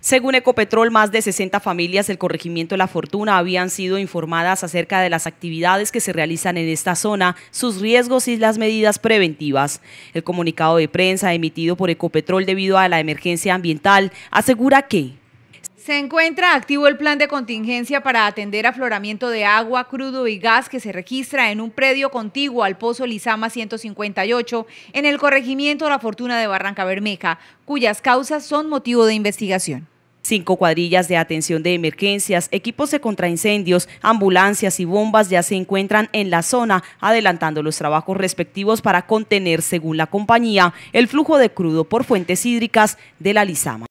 Según Ecopetrol, más de 60 familias del corregimiento La Fortuna habían sido informadas acerca de las actividades que se realizan en esta zona, sus riesgos y las medidas preventivas. El comunicado de prensa emitido por Ecopetrol debido a la emergencia ambiental asegura que se encuentra activo el plan de contingencia para atender afloramiento de agua, crudo y gas que se registra en un predio contiguo al Pozo Lizama 158 en el corregimiento La Fortuna de Barranca Bermeja, cuyas causas son motivo de investigación. Cinco cuadrillas de atención de emergencias, equipos de contraincendios, ambulancias y bombas ya se encuentran en la zona, adelantando los trabajos respectivos para contener, según la compañía, el flujo de crudo por fuentes hídricas de la Lizama.